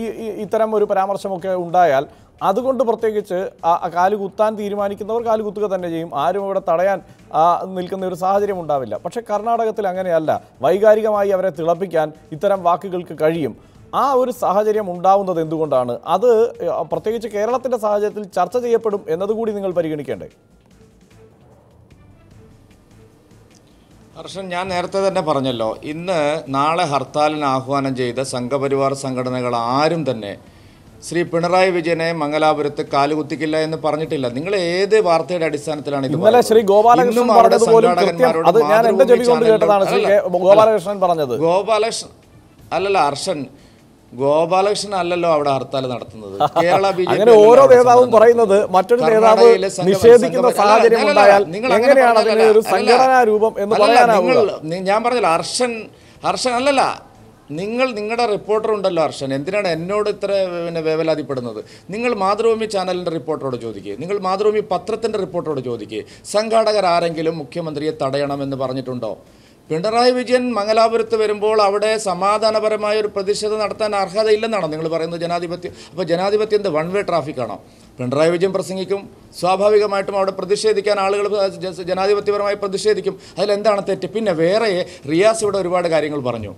ഈ ഇത്തരം ഒരു പരാമർശമൊക്കെ ഉണ്ടായാൽ അതുകൊണ്ട് പ്രത്യേകിച്ച് കാല് കുത്താൻ തീരുമാനിക്കുന്നവർ കാല് കുത്തുക തന്നെ ചെയ്യും ആരും ഇവിടെ തടയാൻ നിൽക്കുന്ന ഒരു സാഹചര്യം ഉണ്ടാവില്ല പക്ഷേ കർണാടകത്തിൽ അങ്ങനെയല്ല വൈകാരികമായി അവരെ തിളപ്പിക്കാൻ ഇത്തരം വാക്കുകൾക്ക് കഴിയും ആ ഒരു സാഹചര്യം ഉണ്ടാവുന്നത് എന്തുകൊണ്ടാണ് അത് പ്രത്യേകിച്ച് കേരളത്തിൻ്റെ സാഹചര്യത്തിൽ ചർച്ച ചെയ്യപ്പെടും എന്നതുകൂടി നിങ്ങൾ പരിഗണിക്കേണ്ടേ ഹർഷൻ ഞാൻ നേരത്തെ തന്നെ പറഞ്ഞല്ലോ ഇന്ന് നാളെ ഹർത്താലിന് ആഹ്വാനം ചെയ്ത സംഘപരിവാർ സംഘടനകൾ ആരും തന്നെ ശ്രീ പിണറായി വിജയനെ മംഗലാപുരത്ത് കാലുകുത്തിക്കില്ല എന്ന് പറഞ്ഞിട്ടില്ല നിങ്ങൾ ഏത് വാർത്തയുടെ അടിസ്ഥാനത്തിലാണ് ഇന്നലെ ശ്രീ ഗോപാലകൃഷ്ണൻ അത് ഞാൻ കൊണ്ട് കേട്ടതാണ് പറഞ്ഞത് ഗോപാലകൃഷ്ണൻ അല്ലല്ല ഹർഷൻ ഗോപാലകൃഷ്ണൻ അല്ലല്ലോ അവിടെ ഹർത്താൽ നടത്തുന്നത് കേരള ബി അങ്ങനെ ഓരോ നേതാവും പറയുന്നത് മറ്റൊരു നേതാവ് നിഷേധിക്കുന്ന സാഹചര്യം എങ്ങനെയാണ് ഒരു രൂപം എന്ന് പറയാനാവുക ഞാൻ പറഞ്ഞില്ല ഹർഷൻ ഹർഷൻ അല്ലല്ല നിങ്ങൾ നിങ്ങളുടെ റിപ്പോർട്ടർ ഉണ്ടല്ലോ ഹർഷൻ എന്തിനാണ് എന്നോട് ഇത്ര പിന്നെ വേവലാതിപ്പെടുന്നത് നിങ്ങൾ മാതൃഭൂമി ചാനലിൻ്റെ റിപ്പോർട്ടറോട് ചോദിക്കുക നിങ്ങൾ മാതൃഭൂമി പത്രത്തിൻ്റെ റിപ്പോർട്ടറോട് ചോദിക്കുക സംഘാടകർ ആരെങ്കിലും മുഖ്യമന്ത്രിയെ തടയണമെന്ന് പറഞ്ഞിട്ടുണ്ടോ പിണറായി വിജയൻ മംഗലാപുരത്ത് വരുമ്പോൾ അവിടെ സമാധാനപരമായ ഒരു പ്രതിഷേധം നടത്താൻ അർഹതയില്ലെന്നാണോ നിങ്ങൾ പറയുന്നത് ജനാധിപത്യം അപ്പോൾ ജനാധിപത്യം എന്ത് വൺ വേ ട്രാഫിക്കാണോ പിണറായി വിജയൻ പ്രസംഗിക്കും സ്വാഭാവികമായിട്ടും അവിടെ പ്രതിഷേധിക്കാൻ ആളുകൾ ജനാധിപത്യപരമായി പ്രതിഷേധിക്കും അതിലെന്താണ് തെറ്റ് പിന്നെ വേറെ റിയാസ് ഇവിടെ ഒരുപാട് കാര്യങ്ങൾ പറഞ്ഞു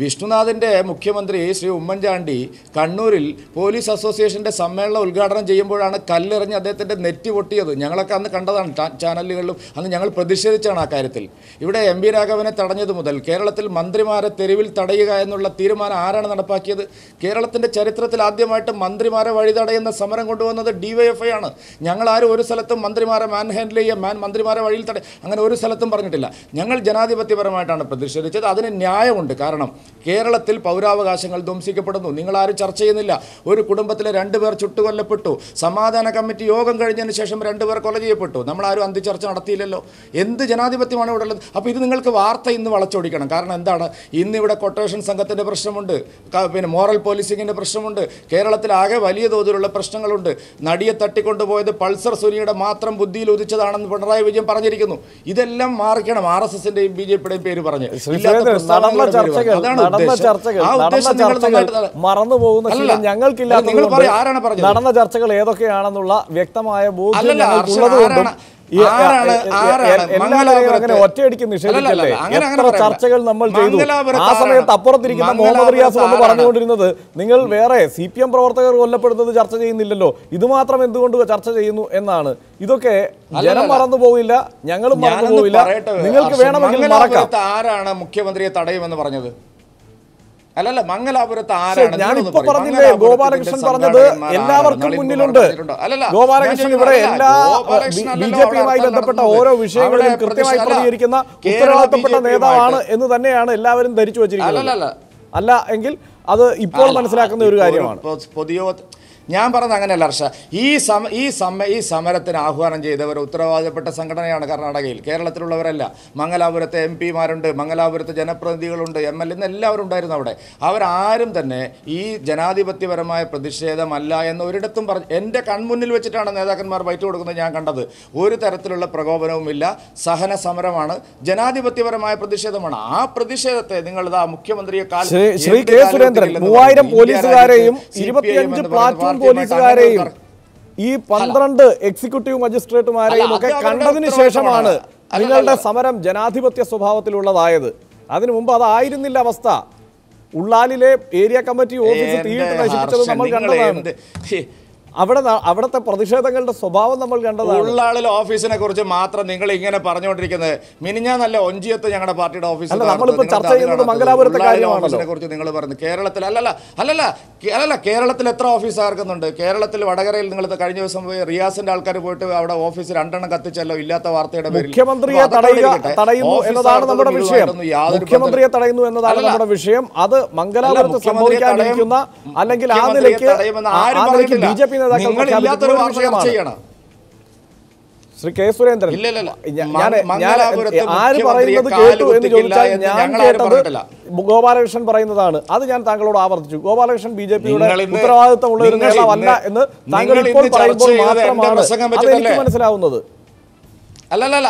വിഷ്ണുനാഥിൻ്റെ മുഖ്യമന്ത്രി ശ്രീ ഉമ്മൻചാണ്ടി കണ്ണൂരിൽ പോലീസ് അസോസിയേഷൻ്റെ സമ്മേളനം ഉദ്ഘാടനം ചെയ്യുമ്പോഴാണ് കല്ലെറിഞ്ഞ് അദ്ദേഹത്തിൻ്റെ നെറ്റി പൊട്ടിയത് ഞങ്ങളൊക്കെ അന്ന് കണ്ടതാണ് ചാനലുകളിലും അന്ന് ഞങ്ങൾ പ്രതിഷേധിച്ചാണ് ആ കാര്യത്തിൽ ഇവിടെ എം രാഘവനെ തടഞ്ഞത് മുതൽ കേരളത്തിൽ മന്ത്രിമാരെ തെരുവിൽ തടയുക എന്നുള്ള തീരുമാനം ആരാണ് നടപ്പാക്കിയത് കേരളത്തിൻ്റെ ചരിത്രത്തിൽ ആദ്യമായിട്ട് മന്ത്രിമാരെ വഴി തടയുന്ന സമരം കൊണ്ടുവന്നത് ഡിവൈഎഫ്ഐ ആണ് ഞങ്ങളാരും ഒരു സ്ഥലത്തും മന്ത്രിമാരെ ഹാൻഡിൽ ചെയ്യുക മാൻ മന്ത്രിമാരെ വഴിയിൽ തടയ അങ്ങനെ ഒരു സ്ഥലത്തും പറഞ്ഞിട്ടില്ല ഞങ്ങൾ ജനാധിപത്യപരമായിട്ടാണ് പ്രതിഷേധിച്ചത് അതിന് ന്യായമുണ്ട് കാരണം കേരളത്തിൽ പൗരാവകാശങ്ങൾ ധ്വംസിക്കപ്പെടുന്നു നിങ്ങളാരും ചർച്ച ചെയ്യുന്നില്ല ഒരു കുടുംബത്തിലെ രണ്ടുപേർ ചുട്ടുകൊല്ലപ്പെട്ടു സമാധാന കമ്മിറ്റി യോഗം കഴിഞ്ഞതിന് ശേഷം രണ്ടുപേർ കൊല ചെയ്യപ്പെട്ടു നമ്മളാരും അന്തിചർച്ച നടത്തിയില്ലല്ലോ എന്ത് ജനാധിപത്യമാണ് ഇവിടെ ഉള്ളത് അപ്പോൾ ഇത് നിങ്ങൾക്ക് വാർത്ത ഇന്ന് വളച്ചൊടിക്കണം കാരണം എന്താണ് ഇന്നിവിടെ കൊട്ടേഷൻ സംഘത്തിൻ്റെ പ്രശ്നമുണ്ട് പിന്നെ മോറൽ പോലീസിങ്ങിൻ്റെ പ്രശ്നമുണ്ട് കേരളത്തിലാകെ വലിയ തോതിലുള്ള പ്രശ്നങ്ങളുണ്ട് നടിയെ തട്ടിക്കൊണ്ടുപോയത് പൾസർ സുനിയുടെ മാത്രം ബുദ്ധിയിൽ ഉദിച്ചതാണെന്ന് പിണറായി വിജയൻ പറഞ്ഞിരിക്കുന്നു ഇതെല്ലാം മാറിക്കണം ആർ എസ് എസിൻ്റെയും ബി ജെ പിയുടെയും പേര് പറഞ്ഞ് ഇല്ലാത്ത അതാണ് നടന്ന ചർച്ചകൾ നടന്ന ചർച്ചകൾ മറന്നു പോകുന്ന ശീലം ഞങ്ങൾക്കില്ലാത്തത് നടന്ന ചർച്ചകൾ ഏതൊക്കെയാണെന്നുള്ള വ്യക്തമായ ഒറ്റയടിക്ക് നിഷേധിക്കല്ലേ എത്ര ചർച്ചകൾ നമ്മൾ ചെയ്തു ആ സമയത്ത് അപ്പുറത്തിരിക്കുന്ന മുഹമ്മദ് റിയാസ് വന്ന് പറഞ്ഞുകൊണ്ടിരുന്നത് നിങ്ങൾ വേറെ സി പി എം പ്രവർത്തകർ കൊല്ലപ്പെടുന്നത് ചർച്ച ചെയ്യുന്നില്ലല്ലോ ഇത് മാത്രം എന്തുകൊണ്ട് ചർച്ച ചെയ്യുന്നു എന്നാണ് ഇതൊക്കെ ജനം മറന്നു പോകില്ല ഞങ്ങളും മറന്നു പോകില്ല നിങ്ങൾക്ക് വേണമെങ്കിൽ ആരാണ് മുഖ്യമന്ത്രിയെ തടയുമെന്ന് പറഞ്ഞത് അല്ലല്ല മംഗലാപുരത്ത് ആരാണ് ഞാൻ ഇപ്പൊ പറഞ്ഞില്ലേ ഗോപാലകൃഷ്ണൻ പറഞ്ഞത് എല്ലാവർക്കും മുന്നിലുണ്ട് ഗോപാലകൃഷ്ണൻ ഇവിടെ എല്ലാ ബി ജെ പിയുമായി ബന്ധപ്പെട്ട ഓരോ വിഷയങ്ങളിലും കൃത്യമായി പ്രതികരിക്കുന്ന ഉത്തരവാദിത്തപ്പെട്ട നേതാവാണ് എന്ന് തന്നെയാണ് എല്ലാവരും ധരിച്ചു വച്ചിരിക്കുന്നത് അല്ല എങ്കിൽ അത് ഇപ്പോൾ മനസ്സിലാക്കുന്ന ഒരു കാര്യമാണ് ഞാൻ പറഞ്ഞത് അങ്ങനെയല്ല ഹർഷ ഈ സമ ഈ സമ ഈ സമരത്തിന് ആഹ്വാനം ചെയ്തവർ ഉത്തരവാദപ്പെട്ട സംഘടനയാണ് കർണാടകയിൽ കേരളത്തിലുള്ളവരല്ല മംഗലാപുരത്തെ എം പിമാരുണ്ട് മംഗലാപുരത്തെ ജനപ്രതിനിധികളുണ്ട് എം എൽ എ എല്ലാവരും ഉണ്ടായിരുന്നു അവിടെ അവരാരും തന്നെ ഈ ജനാധിപത്യപരമായ പ്രതിഷേധമല്ല എന്ന് ഒരിടത്തും പറഞ്ഞു എൻ്റെ കൺമുന്നിൽ വെച്ചിട്ടാണ് നേതാക്കന്മാർ വൈറ്റ് കൊടുക്കുന്നത് ഞാൻ കണ്ടത് ഒരു തരത്തിലുള്ള പ്രകോപനവുമില്ല സഹന സമരമാണ് ജനാധിപത്യപരമായ പ്രതിഷേധമാണ് ആ പ്രതിഷേധത്തെ നിങ്ങൾ ഇതാ മുഖ്യമന്ത്രിയെ ശ്രീ കെ സുരേന്ദ്രൻ മൂവായിരം പോലീസുകാരെയും പ്ലാറ്റ്ഫോം പോലീസുകാരെയും ഈ പന്ത്രണ്ട് എക്സിക്യൂട്ടീവ് മജിസ്ട്രേറ്റുമാരെയും ഒക്കെ കണ്ടതിന് ശേഷമാണ് നിങ്ങളുടെ സമരം ജനാധിപത്യ സ്വഭാവത്തിലുള്ളതായത് അതിനു മുമ്പ് അതായിരുന്നില്ല അവസ്ഥ ഉള്ളാലിലെ ഏരിയ കമ്മിറ്റി ഓഫീസ് തീയിട്ട് നശിപ്പിച്ചത് നമ്മൾ കണ്ടതാണ് അവിടെ അവിടുത്തെ പ്രതിഷേധങ്ങളുടെ സ്വഭാവം നമ്മൾ കണ്ടതാണ് ഉള്ളാളിൽ ഓഫീസിനെ കുറിച്ച് മാത്രം നിങ്ങൾ ഇങ്ങനെ പറഞ്ഞുകൊണ്ടിരിക്കുന്നത് നല്ല ഒഞ്ചിയത്ത് ഞങ്ങളുടെ പാർട്ടിയുടെ ഓഫീസ് നമ്മളിപ്പോൾ ചർച്ച ചെയ്യുന്നത് കുറിച്ച് നിങ്ങൾ പറഞ്ഞു കേരളത്തിൽ അല്ലല്ല അല്ലല്ല അല്ലല്ല കേരളത്തിൽ എത്ര ഓഫീസ് ആർക്കുന്നുണ്ട് കേരളത്തിൽ വടകരയിൽ നിങ്ങൾ കഴിഞ്ഞ ദിവസം പോയി റിയാസിന്റെ ആൾക്കാർ പോയിട്ട് അവിടെ ഓഫീസ് രണ്ടെണ്ണം കത്തിച്ചല്ലോ ഇല്ലാത്ത വാർത്തയുടെ പേരിൽ തടയുന്നു നമ്മുടെ വിഷയം തടയുന്നു നമ്മുടെ വിഷയം അത് മംഗലാപുരത്ത് അല്ലെങ്കിൽ B J P Shri K Surendran ഞാൻ ആര് പറയുന്നത് കേട്ടു എന്ന് ചോദിച്ചാൽ ഞാൻ കേട്ടത് ഗോപാലകൃഷ്ണൻ പറയുന്നതാണ് അത് ഞാൻ താങ്കളോട് ആവർത്തിച്ചു ഗോപാലകൃഷ്ണൻ ബി ജെ പിയുടെ ഉത്തരവാദിത്തമുള്ള ഒരു നേതാവല്ല എന്ന് താങ്കൾ ഇപ്പോൾ പറയുമ്പോൾ മാത്രമാണ് എനിക്ക് മനസ്സിലാവുന്നത് അല്ലല്ല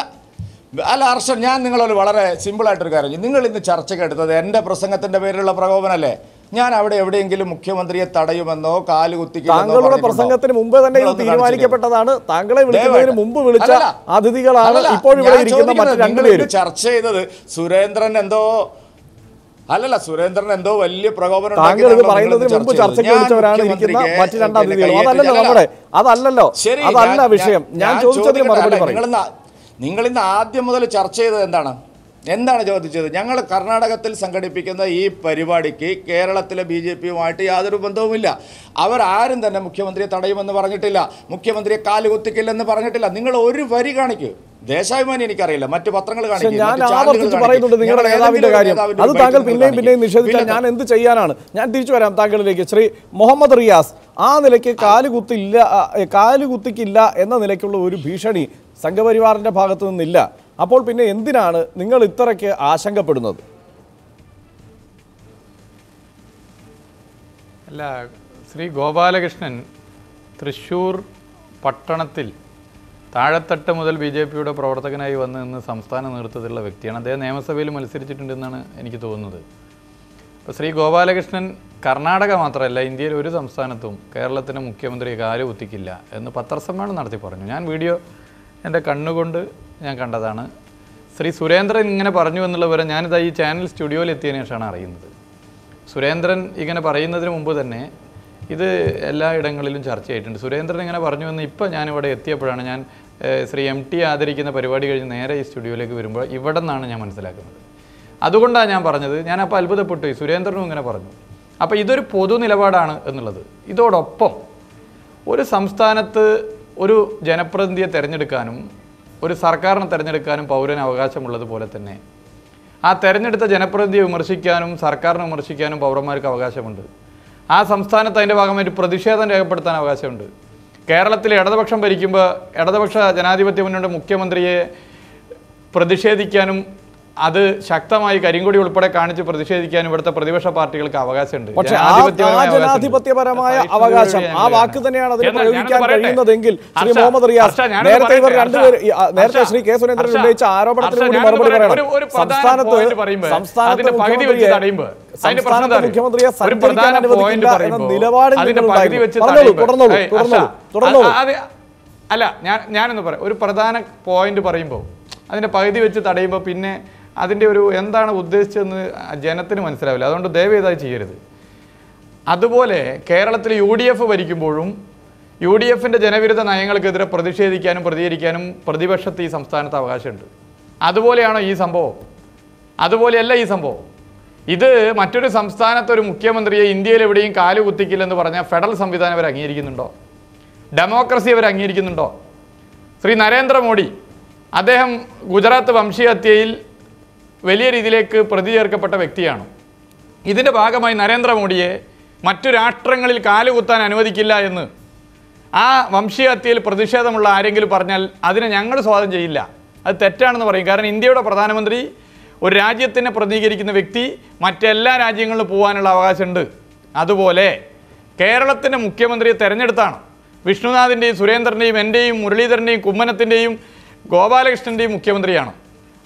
അല്ല അർഷൻ ഞാൻ നിങ്ങളൊരു വളരെ സിമ്പിളായിട്ടൊരു കാര്യം നിങ്ങൾ ഇന്ന് ചർച്ചയ്ക്ക് എടുത്തത് എൻ്റെ പ്രസംഗത്തിൻ്റെ പേരിലുള്ള പ്രകോപനമല്ലേ ഞാൻ അവിടെ എവിടെയെങ്കിലും മുഖ്യമന്ത്രിയെ തടയുമെന്നോ കാലുകുത്തി താങ്കളുടെ പ്രസംഗത്തിന് മുമ്പ് തന്നെ ഇത് തീരുമാനിക്കപ്പെട്ടതാണ് താങ്കളെ വിളിക്കുന്നതിന് മുമ്പ് വിളിച്ച അതിഥികളാണ് ഇപ്പോൾ ഇവിടെ ഇരിക്കുന്ന മറ്റു ചർച്ച ചെയ്തത് സുരേന്ദ്രൻ എന്തോ അല്ലല്ല സുരേന്ദ്രൻ എന്തോ വലിയ പ്രകോപനം ഇരിക്കുന്ന മറ്റു രണ്ട് അതല്ലല്ലോ നമ്മുടെ അതല്ലല്ലോ അതല്ല വിഷയം ഞാൻ ചോദിച്ചതിന് മറുപടി നിങ്ങൾ ഇന്ന് ആദ്യം മുതൽ ചർച്ച ചെയ്തത് എന്താണ് എന്താണ് ചോദിച്ചത് ഞങ്ങൾ കർണാടകത്തിൽ സംഘടിപ്പിക്കുന്ന ഈ പരിപാടിക്ക് കേരളത്തിലെ ബി ജെ പിയുമായിട്ട് യാതൊരു ബന്ധവുമില്ല അവർ ആരും തന്നെ മുഖ്യമന്ത്രിയെ തടയുമെന്ന് പറഞ്ഞിട്ടില്ല മുഖ്യമന്ത്രിയെ കാലുകുത്തിക്കില്ലെന്ന് പറഞ്ഞിട്ടില്ല നിങ്ങൾ ഒരു വരി കാണിക്കൂ ദേശാഭിമാനി എനിക്കറിയില്ല മറ്റു പത്രങ്ങൾ ഞാൻ ആവർത്തിച്ച് പറയുന്നുണ്ട് നിങ്ങളുടെ കാര്യം അത് താങ്കൾ പിന്നെയും പിന്നെയും ഞാൻ എന്ത് ചെയ്യാനാണ് ഞാൻ തിരിച്ചു വരാം താങ്കളിലേക്ക് ശ്രീ മുഹമ്മദ് റിയാസ് ആ നിലയ്ക്ക് കാലുകുത്തില്ല കാലുകുത്തിക്കില്ല എന്ന നിലയ്ക്കുള്ള ഒരു ഭീഷണി സംഘപരിവാറിന്റെ ഭാഗത്തു നിന്നില്ല അപ്പോൾ പിന്നെ എന്തിനാണ് നിങ്ങൾ ഇത്രയ്ക്ക് ആശങ്കപ്പെടുന്നത് അല്ല ശ്രീ ഗോപാലകൃഷ്ണൻ തൃശ്ശൂർ പട്ടണത്തിൽ താഴെത്തട്ട് മുതൽ ബി ജെ പിയുടെ പ്രവർത്തകനായി വന്ന് നിന്ന് സംസ്ഥാന നേതൃത്വത്തിലുള്ള വ്യക്തിയാണ് അദ്ദേഹം നിയമസഭയിൽ മത്സരിച്ചിട്ടുണ്ടെന്നാണ് എനിക്ക് തോന്നുന്നത് അപ്പോൾ ശ്രീ ഗോപാലകൃഷ്ണൻ കർണാടക മാത്രമല്ല ഇന്ത്യയിൽ ഒരു സംസ്ഥാനത്തും കേരളത്തിൻ്റെ മുഖ്യമന്ത്രി കാല് കുത്തിക്കില്ല എന്ന് പത്രസമ്മേളനം നടത്തി പറഞ്ഞു ഞാൻ വീഡിയോ എൻ്റെ കണ്ണുകൊണ്ട് ഞാൻ കണ്ടതാണ് ശ്രീ സുരേന്ദ്രൻ ഇങ്ങനെ പറഞ്ഞു എന്നുള്ള വിവരം ഞാനിത് ഈ ചാനൽ സ്റ്റുഡിയോയിൽ എത്തിയതിന് ശേഷമാണ് അറിയുന്നത് സുരേന്ദ്രൻ ഇങ്ങനെ പറയുന്നതിന് മുമ്പ് തന്നെ ഇത് എല്ലാ ഇടങ്ങളിലും ചർച്ചയായിട്ടുണ്ട് സുരേന്ദ്രൻ ഇങ്ങനെ പറഞ്ഞു എന്ന് ഇപ്പോൾ ഞാനിവിടെ എത്തിയപ്പോഴാണ് ഞാൻ ശ്രീ എം ടി ആദരിക്കുന്ന പരിപാടി കഴിഞ്ഞ് നേരെ ഈ സ്റ്റുഡിയോയിലേക്ക് വരുമ്പോൾ ഇവിടെ നിന്നാണ് ഞാൻ മനസ്സിലാക്കുന്നത് അതുകൊണ്ടാണ് ഞാൻ പറഞ്ഞത് ഞാൻ അപ്പോൾ അത്ഭുതപ്പെട്ടു ഈ സുരേന്ദ്രനും ഇങ്ങനെ പറഞ്ഞു അപ്പോൾ ഇതൊരു പൊതു നിലപാടാണ് എന്നുള്ളത് ഇതോടൊപ്പം ഒരു സംസ്ഥാനത്ത് ഒരു ജനപ്രതിനിധിയെ തിരഞ്ഞെടുക്കാനും ഒരു സർക്കാരിനെ തിരഞ്ഞെടുക്കാനും പൗരന് അവകാശമുള്ളതുപോലെ തന്നെ ആ തിരഞ്ഞെടുത്ത ജനപ്രതിനിധിയെ വിമർശിക്കാനും സർക്കാരിനെ വിമർശിക്കാനും പൗരന്മാർക്ക് അവകാശമുണ്ട് ആ സംസ്ഥാനത്ത് അതിൻ്റെ ഭാഗമായിട്ട് പ്രതിഷേധം രേഖപ്പെടുത്താൻ അവകാശമുണ്ട് കേരളത്തിൽ ഇടതുപക്ഷം ഭരിക്കുമ്പോൾ ഇടതുപക്ഷ ജനാധിപത്യ മുന്നോട്ട് മുഖ്യമന്ത്രിയെ പ്രതിഷേധിക്കാനും അത് ശക്തമായി കരിങ്കൊടി ഉൾപ്പെടെ കാണിച്ച് പ്രതിഷേധിക്കാൻ ഇവിടുത്തെ പ്രതിപക്ഷ പാർട്ടികൾക്ക് അവകാശമുണ്ട് പക്ഷേ ജനാധിപത്യപരമായ അവകാശം ആ വാക്ക് തന്നെയാണ് അതിന് പ്രയോഗിക്കാൻ കഴിയുന്നതെങ്കിൽ ശ്രീ മുഹമ്മദ് റിയാസ് നേരത്തെ ഇവർ രണ്ടുപേരും നേരത്തെ ശ്രീ കെ സുരേന്ദ്രൻ ഉന്നയിച്ച ആരോപണത്തിന് കൂടി മറുപടി പറയണം സംസ്ഥാനത്ത് സംസ്ഥാനത്ത് മുഖ്യമന്ത്രിയെ സംസ്ഥാനത്തെ മുഖ്യമന്ത്രിയെ സഞ്ചരിക്കാൻ അനുവദിക്കില്ല എന്ന നിലപാടിൽ പറഞ്ഞോളൂ തുടർന്നോളൂ തുടർന്നോളൂ തുടർന്നോളൂ അല്ല ഞാൻ ഞാനൊന്ന് പറയാം ഒരു പ്രധാന പോയിന്റ് പറയുമ്പോൾ അതിന്റെ പകുതി വെച്ച് തടയുമ്പോൾ പിന്നെ അതിൻ്റെ ഒരു എന്താണ് ഉദ്ദേശിച്ചതെന്ന് ജനത്തിന് മനസ്സിലാവില്ല അതുകൊണ്ട് ദയവേതായി ചെയ്യരുത് അതുപോലെ കേരളത്തിൽ യു ഡി എഫ് ഭരിക്കുമ്പോഴും യു ഡി എഫിൻ്റെ ജനവിരുദ്ധ നയങ്ങൾക്കെതിരെ പ്രതിഷേധിക്കാനും പ്രതികരിക്കാനും പ്രതിപക്ഷത്ത് ഈ സംസ്ഥാനത്ത് അവകാശമുണ്ട് അതുപോലെയാണോ ഈ സംഭവം അതുപോലെയല്ല ഈ സംഭവം ഇത് മറ്റൊരു സംസ്ഥാനത്തെ ഒരു മുഖ്യമന്ത്രിയെ ഇന്ത്യയിൽ എവിടെയും കാലു കുത്തിക്കില്ലെന്ന് പറഞ്ഞാൽ ഫെഡറൽ സംവിധാനം അവർ അംഗീകരിക്കുന്നുണ്ടോ ഡെമോക്രസി അവർ അംഗീകരിക്കുന്നുണ്ടോ ശ്രീ നരേന്ദ്രമോദി അദ്ദേഹം ഗുജറാത്ത് ഹത്യയിൽ വലിയ രീതിയിലേക്ക് പ്രതി ചേർക്കപ്പെട്ട വ്യക്തിയാണ് ഇതിൻ്റെ ഭാഗമായി നരേന്ദ്രമോദിയെ മറ്റു രാഷ്ട്രങ്ങളിൽ കാലുകുത്താൻ അനുവദിക്കില്ല എന്ന് ആ വംശീയഹത്യയിൽ പ്രതിഷേധമുള്ള ആരെങ്കിലും പറഞ്ഞാൽ അതിനെ ഞങ്ങൾ സ്വാഗതം ചെയ്യില്ല അത് തെറ്റാണെന്ന് പറയും കാരണം ഇന്ത്യയുടെ പ്രധാനമന്ത്രി ഒരു രാജ്യത്തിനെ പ്രതിനിധീകരിക്കുന്ന വ്യക്തി മറ്റെല്ലാ രാജ്യങ്ങളിലും പോകാനുള്ള അവകാശമുണ്ട് അതുപോലെ കേരളത്തിൻ്റെ മുഖ്യമന്ത്രിയെ തെരഞ്ഞെടുത്താണ് വിഷ്ണുനാഥിൻ്റെയും സുരേന്ദ്രൻ്റെയും എൻ്റെയും മുരളീധരൻ്റെയും കുമ്മനത്തിൻ്റെയും ഗോപാലകൃഷ്ണൻ്റെയും മുഖ്യമന്ത്രിയാണ്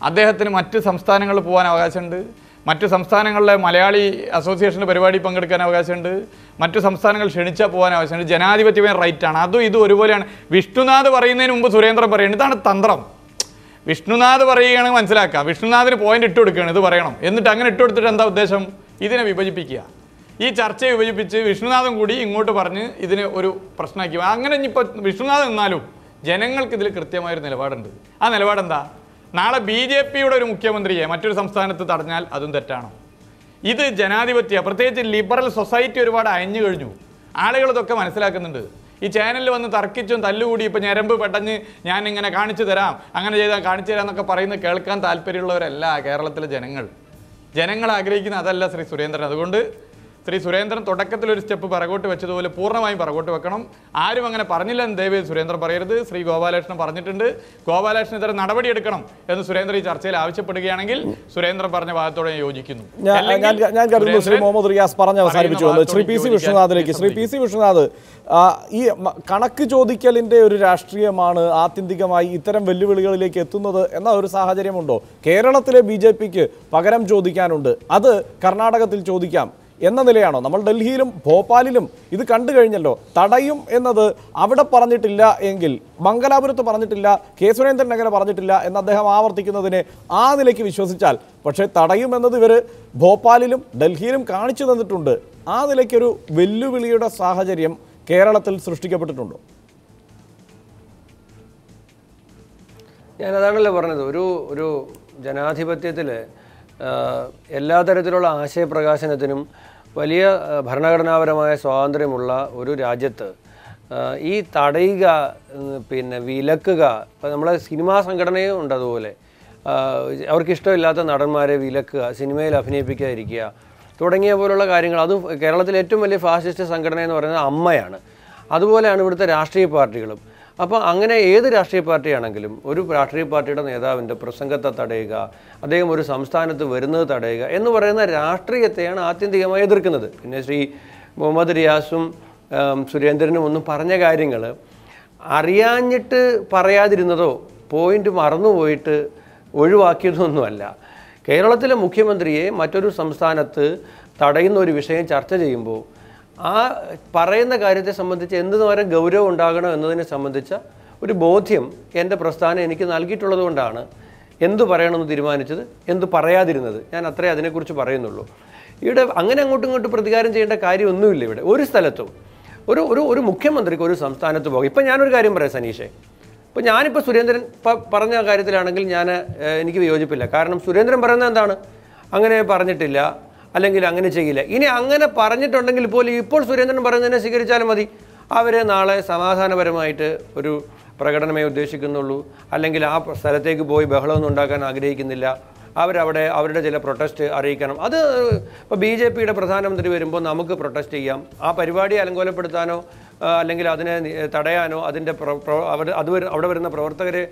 അദ്ദേഹത്തിന് മറ്റ് സംസ്ഥാനങ്ങളിൽ പോകാൻ അവകാശമുണ്ട് മറ്റ് സംസ്ഥാനങ്ങളിലെ മലയാളി അസോസിയേഷൻ്റെ പരിപാടി പങ്കെടുക്കാൻ അവകാശമുണ്ട് മറ്റു സംസ്ഥാനങ്ങൾ ക്ഷണിച്ചാൽ പോകാൻ അവകാശമുണ്ട് ജനാധിപത്യമായ റൈറ്റാണ് അതും ഇതും ഒരുപോലെയാണ് വിഷ്ണുനാഥ് പറയുന്നതിന് മുമ്പ് സുരേന്ദ്രൻ പറയുന്നത് ഇതാണ് തന്ത്രം വിഷ്ണുനാഥ് പറയുകയാണെങ്കിൽ മനസ്സിലാക്കാം വിഷ്ണുനാഥിന് പോയിന്റ് ഇട്ട് കൊടുക്കുകയാണ് ഇത് പറയണം എന്നിട്ട് അങ്ങനെ ഇട്ട് കൊടുത്തിട്ട് എന്താ ഉദ്ദേശം ഇതിനെ വിഭജിപ്പിക്കുക ഈ ചർച്ചയെ വിഭജിപ്പിച്ച് വിഷ്ണുനാഥും കൂടി ഇങ്ങോട്ട് പറഞ്ഞ് ഇതിനെ ഒരു പ്രശ്നമാക്കി അങ്ങനെ ഇനിയിപ്പോൾ വിഷ്ണുനാഥ് നിന്നാലും ജനങ്ങൾക്ക് ഇതിൽ കൃത്യമായൊരു നിലപാടുണ്ട് ആ നിലപാടെന്താ നാളെ ബി ജെ പിയുടെ ഒരു മുഖ്യമന്ത്രിയെ മറ്റൊരു സംസ്ഥാനത്ത് തടഞ്ഞാൽ അതും തെറ്റാണ് ഇത് ജനാധിപത്യ പ്രത്യേകിച്ച് ലിബറൽ സൊസൈറ്റി ഒരുപാട് അയഞ്ഞു കഴിഞ്ഞു ആളുകൾ മനസ്സിലാക്കുന്നുണ്ട് ഈ ചാനലിൽ വന്ന് തർക്കിച്ചും തല്ലുകൂടി ഇപ്പം ഞരമ്പ് പെട്ടെന്ന് ഞാൻ ഇങ്ങനെ കാണിച്ചു തരാം അങ്ങനെ ചെയ്താൽ കാണിച്ചു തരാം എന്നൊക്കെ പറയുന്ന കേൾക്കാൻ താല്പര്യമുള്ളവരല്ല കേരളത്തിലെ ജനങ്ങൾ ജനങ്ങൾ ആഗ്രഹിക്കുന്ന അതല്ല ശ്രീ സുരേന്ദ്രൻ അതുകൊണ്ട് ശ്രീ സുരേന്ദ്രൻ തുടക്കത്തിൽ ഒരു സ്റ്റെപ്പ് പറകോട്ട് വെച്ചതുപോലെ പൂർണ്ണമായും പറകോട്ട് വെക്കണം ആരും അങ്ങനെ എന്ന് ദയവേ സുരേന്ദ്രൻ പറയരുത് ശ്രീ ഗോപാലകൃഷ്ണൻ പറഞ്ഞിട്ടുണ്ട് ഗോപാലകൃഷ്ണൻ ഇത്തരം നടപടി എടുക്കണം എന്ന് സുരേന്ദ്രൻ ഈ ചർച്ചയിൽ ആവശ്യപ്പെടുകയാണെങ്കിൽ സുരേന്ദ്രൻ പറഞ്ഞ ഭാഗത്തോടെ യോജിക്കുന്നു ഞാൻ കരുതുന്നു ശ്രീ മുഹമ്മദ് റിയാസ് പറഞ്ഞ അവസാനിപ്പിച്ചു ശ്രീ പി സി വിഷ്ണുനാഥിലേക്ക് ശ്രീ പി സി വിഷ്ണുനാഥ് ഈ കണക്ക് ചോദിക്കലിന്റെ ഒരു രാഷ്ട്രീയമാണ് ആത്യന്തികമായി ഇത്തരം വെല്ലുവിളികളിലേക്ക് എത്തുന്നത് എന്ന ഒരു സാഹചര്യമുണ്ടോ കേരളത്തിലെ ബി പകരം ചോദിക്കാനുണ്ട് അത് കർണാടകത്തിൽ ചോദിക്കാം എന്ന നിലയാണോ നമ്മൾ ഡൽഹിയിലും ഭോപ്പാലിലും ഇത് കണ്ടു കഴിഞ്ഞല്ലോ തടയും എന്നത് അവിടെ പറഞ്ഞിട്ടില്ല എങ്കിൽ മംഗലാപുരത്ത് പറഞ്ഞിട്ടില്ല കെ സുരേന്ദ്രൻ അങ്ങനെ പറഞ്ഞിട്ടില്ല എന്ന് അദ്ദേഹം ആവർത്തിക്കുന്നതിനെ ആ നിലയ്ക്ക് വിശ്വസിച്ചാൽ പക്ഷേ തടയും എന്നത് ഇവർ ഭോപ്പാലിലും ഡൽഹിയിലും കാണിച്ചു തന്നിട്ടുണ്ട് ആ നിലയ്ക്കൊരു വെല്ലുവിളിയുടെ സാഹചര്യം കേരളത്തിൽ സൃഷ്ടിക്കപ്പെട്ടിട്ടുണ്ടോ ഞാനതാണല്ലോ പറഞ്ഞത് ഒരു ഒരു ജനാധിപത്യത്തിൽ എല്ലാ തരത്തിലുള്ള ആശയപ്രകാശനത്തിനും വലിയ ഭരണഘടനാപരമായ സ്വാതന്ത്ര്യമുള്ള ഒരു രാജ്യത്ത് ഈ തടയുക പിന്നെ വിലക്കുക ഇപ്പം നമ്മളെ സിനിമാ സംഘടനയും ഉണ്ട് അതുപോലെ അവർക്കിഷ്ടമില്ലാത്ത നടന്മാരെ വിലക്കുക സിനിമയിൽ അഭിനയിപ്പിക്കാതിരിക്കുക തുടങ്ങിയ പോലുള്ള കാര്യങ്ങൾ അതും കേരളത്തിലെ ഏറ്റവും വലിയ ഫാസിസ്റ്റ് സംഘടന എന്ന് പറയുന്നത് അമ്മയാണ് അതുപോലെയാണ് ഇവിടുത്തെ രാഷ്ട്രീയ പാർട്ടികളും അപ്പോൾ അങ്ങനെ ഏത് രാഷ്ട്രീയ പാർട്ടിയാണെങ്കിലും ഒരു രാഷ്ട്രീയ പാർട്ടിയുടെ നേതാവിൻ്റെ പ്രസംഗത്തെ തടയുക അദ്ദേഹം ഒരു സംസ്ഥാനത്ത് വരുന്നത് തടയുക എന്ന് പറയുന്ന രാഷ്ട്രീയത്തെയാണ് ആത്യന്തികമായി എതിർക്കുന്നത് പിന്നെ ശ്രീ മുഹമ്മദ് റിയാസും സുരേന്ദ്രനും ഒന്നും പറഞ്ഞ കാര്യങ്ങൾ അറിയാഞ്ഞിട്ട് പറയാതിരുന്നതോ പോയിന്റ് മറന്നുപോയിട്ട് ഒഴിവാക്കിയതൊന്നുമല്ല കേരളത്തിലെ മുഖ്യമന്ത്രിയെ മറ്റൊരു സംസ്ഥാനത്ത് തടയുന്ന ഒരു വിഷയം ചർച്ച ചെയ്യുമ്പോൾ ആ പറയുന്ന കാര്യത്തെ സംബന്ധിച്ച് എന്തുനേരം ഗൗരവം ഉണ്ടാകണം എന്നതിനെ സംബന്ധിച്ച ഒരു ബോധ്യം എൻ്റെ പ്രസ്ഥാനം എനിക്ക് നൽകിയിട്ടുള്ളത് കൊണ്ടാണ് എന്തു പറയണമെന്ന് തീരുമാനിച്ചത് എന്തു പറയാതിരുന്നത് ഞാൻ അത്രേ അതിനെക്കുറിച്ച് പറയുന്നുള്ളൂ ഇവിടെ അങ്ങനെ അങ്ങോട്ടും ഇങ്ങോട്ടും പ്രതികാരം ചെയ്യേണ്ട കാര്യമൊന്നുമില്ല ഇവിടെ ഒരു സ്ഥലത്തും ഒരു ഒരു ഒരു മുഖ്യമന്ത്രിക്ക് ഒരു സംസ്ഥാനത്ത് പോകും ഇപ്പം ഞാനൊരു കാര്യം പറയാം സനീഷേ ഇപ്പം ഞാനിപ്പോൾ സുരേന്ദ്രൻ പറഞ്ഞ കാര്യത്തിലാണെങ്കിൽ ഞാൻ എനിക്ക് വിയോജിപ്പില്ല കാരണം സുരേന്ദ്രൻ പറയുന്നത് എന്താണ് അങ്ങനെ പറഞ്ഞിട്ടില്ല അല്ലെങ്കിൽ അങ്ങനെ ചെയ്യില്ല ഇനി അങ്ങനെ പറഞ്ഞിട്ടുണ്ടെങ്കിൽ പോലും ഇപ്പോൾ സുരേന്ദ്രൻ പറയുന്നതിനെ സ്വീകരിച്ചാലും മതി അവരെ നാളെ സമാധാനപരമായിട്ട് ഒരു പ്രകടനമേ ഉദ്ദേശിക്കുന്നുള്ളൂ അല്ലെങ്കിൽ ആ സ്ഥലത്തേക്ക് പോയി ബഹളമൊന്നും ഉണ്ടാക്കാൻ ആഗ്രഹിക്കുന്നില്ല അവരവിടെ അവരുടെ ചില പ്രൊട്ടസ്റ്റ് അറിയിക്കണം അത് ഇപ്പോൾ ബി ജെ പിയുടെ പ്രധാനമന്ത്രി വരുമ്പോൾ നമുക്ക് പ്രൊട്ടസ്റ്റ് ചെയ്യാം ആ പരിപാടി അലങ്കോലപ്പെടുത്താനോ അല്ലെങ്കിൽ അതിനെ തടയാനോ അതിൻ്റെ അവർ അത് അവിടെ വരുന്ന പ്രവർത്തകരെ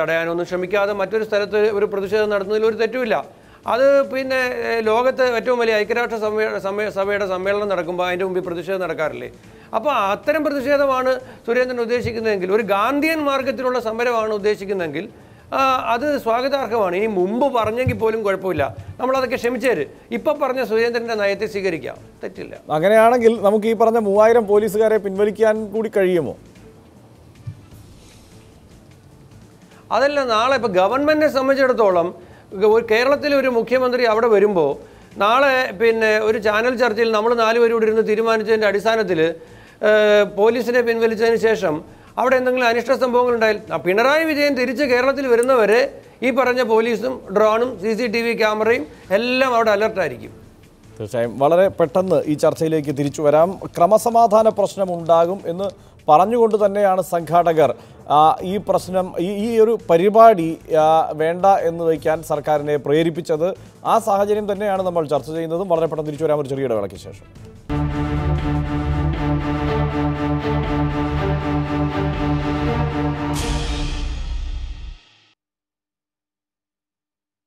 തടയാനോ ഒന്നും ശ്രമിക്കാതെ മറ്റൊരു സ്ഥലത്ത് ഒരു പ്രതിഷേധം നടത്തുന്നതിൽ ഒരു തെറ്റുമില്ല അത് പിന്നെ ലോകത്ത് ഏറ്റവും വലിയ ഐക്യരാഷ്ട്ര സമ്മേ സഭയുടെ സമ്മേളനം നടക്കുമ്പോൾ അതിൻ്റെ മുമ്പിൽ പ്രതിഷേധം നടക്കാറില്ലേ അപ്പോൾ അത്തരം പ്രതിഷേധമാണ് സുരേന്ദ്രൻ ഉദ്ദേശിക്കുന്നതെങ്കിൽ ഒരു ഗാന്ധിയൻ മാർഗത്തിലുള്ള സമരമാണ് ഉദ്ദേശിക്കുന്നതെങ്കിൽ അത് സ്വാഗതാർഹമാണ് ഇനി മുമ്പ് പറഞ്ഞെങ്കിൽ പോലും കുഴപ്പമില്ല നമ്മളതൊക്കെ ക്ഷമിച്ചേര് ഇപ്പം പറഞ്ഞ സുരേന്ദ്രൻ്റെ നയത്തെ സ്വീകരിക്കാം തെറ്റില്ല അങ്ങനെയാണെങ്കിൽ നമുക്ക് ഈ പറഞ്ഞ മൂവായിരം പോലീസുകാരെ പിൻവലിക്കാൻ കൂടി കഴിയുമോ അതല്ല നാളെ ഇപ്പം ഗവൺമെൻറ്റിനെ സംബന്ധിച്ചിടത്തോളം കേരളത്തിലെ ഒരു മുഖ്യമന്ത്രി അവിടെ വരുമ്പോൾ നാളെ പിന്നെ ഒരു ചാനൽ ചർച്ചയിൽ നമ്മൾ നാലുപേരും കൂടി ഇരുന്ന് തീരുമാനിച്ചതിൻ്റെ അടിസ്ഥാനത്തിൽ പോലീസിനെ പിൻവലിച്ചതിന് ശേഷം അവിടെ എന്തെങ്കിലും അനിഷ്ട സംഭവങ്ങൾ ഉണ്ടായാൽ പിണറായി വിജയൻ തിരിച്ച് കേരളത്തിൽ വരുന്നവരെ ഈ പറഞ്ഞ പോലീസും ഡ്രോണും സി സി ടി വി ക്യാമറയും എല്ലാം അവിടെ അലർട്ടായിരിക്കും തീർച്ചയായും വളരെ പെട്ടെന്ന് ഈ ചർച്ചയിലേക്ക് തിരിച്ചു വരാം ക്രമസമാധാന പ്രശ്നം ഉണ്ടാകും എന്ന് പറഞ്ഞുകൊണ്ട് തന്നെയാണ് സംഘാടകർ ഈ പ്രശ്നം ഈ ഈ ഒരു പരിപാടി വേണ്ട എന്ന് വയ്ക്കാൻ സർക്കാരിനെ പ്രേരിപ്പിച്ചത് ആ സാഹചര്യം തന്നെയാണ് നമ്മൾ ചർച്ച ചെയ്യുന്നതും വളരെ പെട്ടെന്ന് തിരിച്ചു വരാൻ ഒരു ചെറിയ ഇടവേളയ്ക്ക് ശേഷം